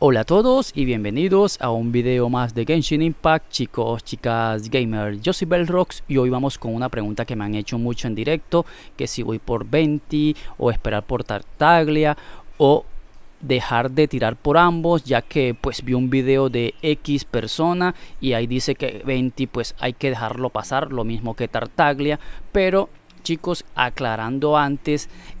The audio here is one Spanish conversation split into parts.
Hola a todos y bienvenidos a un video más de Genshin Impact, chicos, chicas, gamer. Yo soy Bellrocks y hoy vamos con una pregunta que me han hecho mucho en directo, que si voy por 20 o esperar por Tartaglia o dejar de tirar por ambos ya que pues vi un video de X persona y ahí dice que 20 pues hay que dejarlo pasar lo mismo que Tartaglia pero chicos aclarando antes es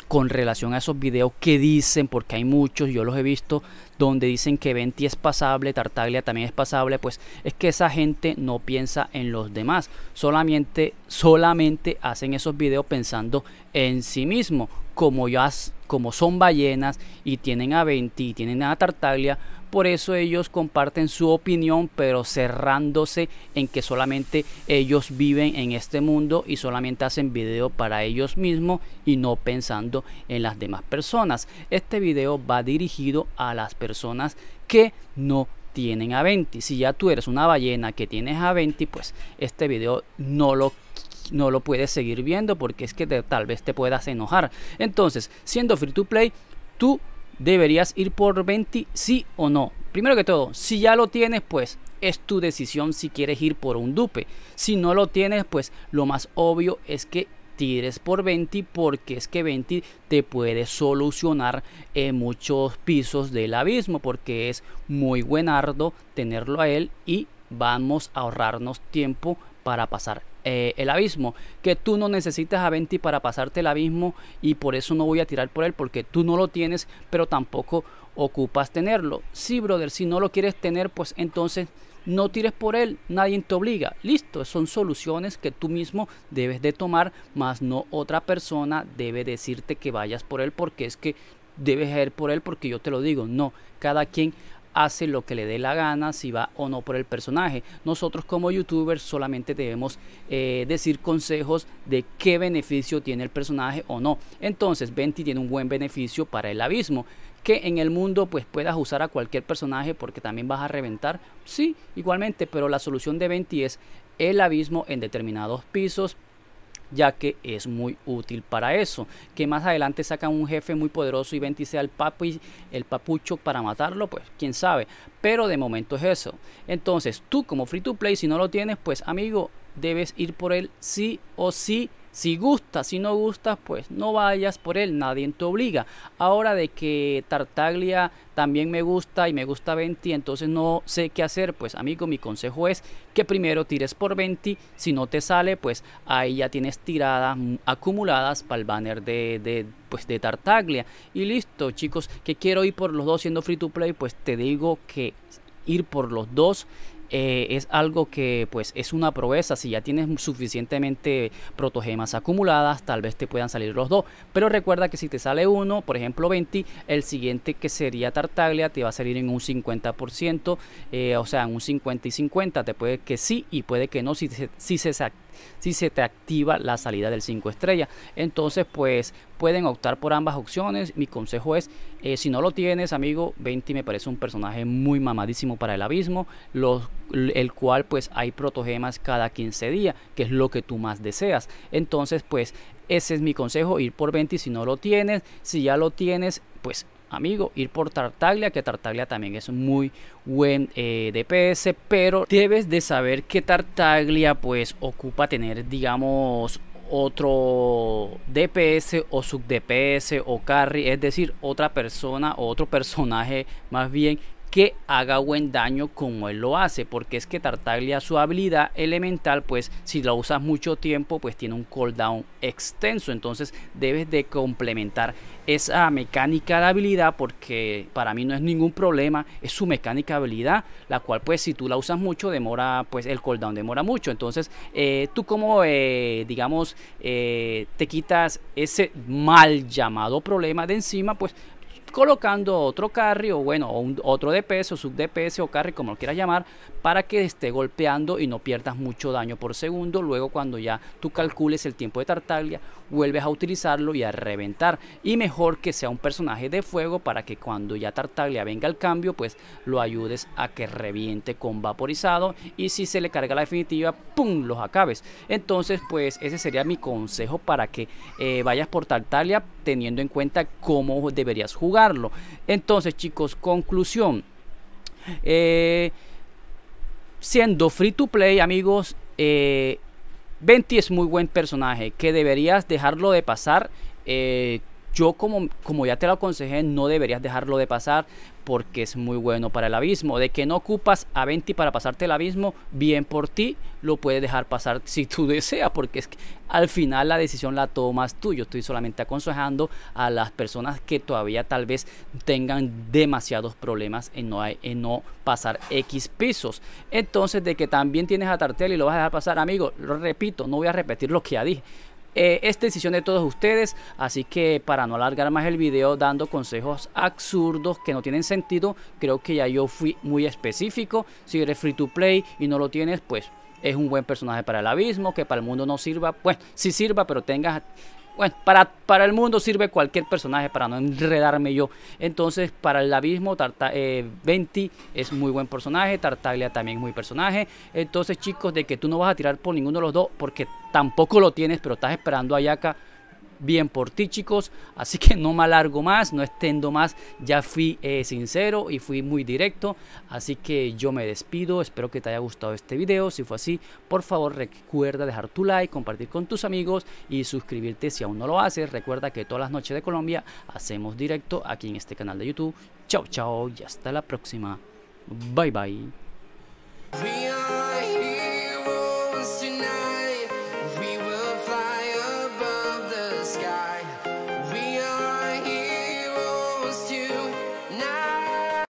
eh, con relación a esos videos que dicen porque hay muchos yo los he visto donde dicen que 20 es pasable, Tartaglia también es pasable, pues es que esa gente no piensa en los demás, solamente, solamente hacen esos videos pensando en sí mismo. Como, ya, como son ballenas y tienen a 20 y tienen a Tartaglia, por eso ellos comparten su opinión, pero cerrándose en que solamente ellos viven en este mundo y solamente hacen video para ellos mismos y no pensando en las demás personas. Este video va dirigido a las personas que no tienen a 20. Si ya tú eres una ballena que tienes a 20, pues este video no lo no lo puedes seguir viendo porque es que tal vez te puedas enojar. Entonces, siendo free to play, tú deberías ir por 20 sí o no. Primero que todo, si ya lo tienes, pues es tu decisión si quieres ir por un dupe. Si no lo tienes, pues lo más obvio es que tires por 20 porque es que 20 te puede solucionar en eh, muchos pisos del abismo porque es muy buenardo tenerlo a él y vamos a ahorrarnos tiempo para pasar eh, el abismo. Que tú no necesitas a Venti para pasarte el abismo y por eso no voy a tirar por él porque tú no lo tienes, pero tampoco ocupas tenerlo. Sí, brother, si no lo quieres tener, pues entonces no tires por él, nadie te obliga. Listo, son soluciones que tú mismo debes de tomar, más no otra persona debe decirte que vayas por él porque es que debes ir por él porque yo te lo digo. No, cada quien hace lo que le dé la gana, si va o no por el personaje. Nosotros como youtubers solamente debemos eh, decir consejos de qué beneficio tiene el personaje o no. Entonces, 20 tiene un buen beneficio para el abismo. Que en el mundo pues puedas usar a cualquier personaje porque también vas a reventar. Sí, igualmente, pero la solución de 20 es el abismo en determinados pisos ya que es muy útil para eso. Que más adelante sacan un jefe muy poderoso y bendice al papi, el papucho para matarlo, pues quién sabe. Pero de momento es eso. Entonces, tú como free to play, si no lo tienes, pues amigo, debes ir por él sí o sí si gustas, si no gustas, pues no vayas por él, nadie te obliga. Ahora de que Tartaglia también me gusta y me gusta Venti, entonces no sé qué hacer, pues amigo, mi consejo es que primero tires por Venti, si no te sale, pues ahí ya tienes tiradas acumuladas para el banner de, de pues de Tartaglia. Y listo, chicos, que quiero ir por los dos siendo free to play, pues te digo que ir por los dos eh, es algo que pues es una proeza. Si ya tienes suficientemente protogemas acumuladas, tal vez te puedan salir los dos. Pero recuerda que si te sale uno, por ejemplo 20, el siguiente que sería Tartaglia te va a salir en un 50%, eh, o sea, en un 50 y 50. Te puede que sí y puede que no si, si se saca si se te activa la salida del 5 estrella Entonces, pues pueden optar por ambas opciones. Mi consejo es, eh, si no lo tienes, amigo, 20 me parece un personaje muy mamadísimo para el abismo, el cual pues hay protogemas cada 15 días, que es lo que tú más deseas. Entonces, pues ese es mi consejo, ir por 20 si no lo tienes. Si ya lo tienes, pues amigo, ir por Tartaglia, que Tartaglia también es muy buen eh, DPS, pero debes de saber que Tartaglia pues ocupa tener, digamos, otro DPS o sub DPS o carry, es decir, otra persona o otro personaje más bien que haga buen daño como él lo hace, porque es que Tartaglia su habilidad elemental, pues si la usas mucho tiempo, pues tiene un cooldown extenso, entonces debes de complementar esa mecánica de habilidad porque para mí no es ningún problema, es su mecánica de habilidad, la cual pues si tú la usas mucho demora, pues el cooldown demora mucho, entonces eh, tú como eh, digamos eh, te quitas ese mal llamado problema de encima, pues colocando otro carry o bueno, otro DPS o sub DPS o carry como lo quieras llamar para que esté golpeando y no pierdas mucho daño por segundo. Luego cuando ya tú calcules el tiempo de Tartaglia, vuelves a utilizarlo y a reventar. Y mejor que sea un personaje de fuego para que cuando ya Tartaglia venga al cambio, pues lo ayudes a que reviente con vaporizado y si se le carga la definitiva, ¡pum! los acabes. Entonces, pues ese sería mi consejo para que eh, vayas por Tartaglia teniendo en cuenta cómo deberías jugar entonces, chicos, conclusión. Eh, siendo free to play, amigos, eh, es muy buen personaje que deberías dejarlo de pasar. Eh, yo como, como ya te lo aconsejé, no deberías dejarlo de pasar porque es muy bueno para el abismo. De que no ocupas a 20 para pasarte el abismo, bien por ti, lo puedes dejar pasar si tú deseas, porque es que al final la decisión la tomas tú. Yo estoy solamente aconsejando a las personas que todavía tal vez tengan demasiados problemas en no, en no pasar X pisos. Entonces, de que también tienes a Tartel y lo vas a dejar pasar, amigo, lo repito, no voy a repetir lo que ya dije. Eh, esta decisión de todos ustedes, así que para no alargar más el video dando consejos absurdos que no tienen sentido, creo que ya yo fui muy específico, si eres free to play y no lo tienes, pues es un buen personaje para el abismo, que para el mundo no sirva, pues sí sirva, pero tengas bueno, para, para el mundo sirve cualquier personaje para no enredarme yo. Entonces, para el abismo, Tarta, eh, Venti es muy buen personaje, Tartaglia también es muy personaje. Entonces, chicos, de que tú no vas a tirar por ninguno de los dos, porque tampoco lo tienes, pero estás esperando a Yaka bien por ti chicos, así que no me alargo más, no extendo más, ya fui eh, sincero y fui muy directo, así que yo me despido, espero que te haya gustado este video, si fue así, por favor recuerda dejar tu like, compartir con tus amigos y suscribirte si aún no lo haces, recuerda que todas las noches de Colombia hacemos directo aquí en este canal de YouTube, chao chao y hasta la próxima, bye bye.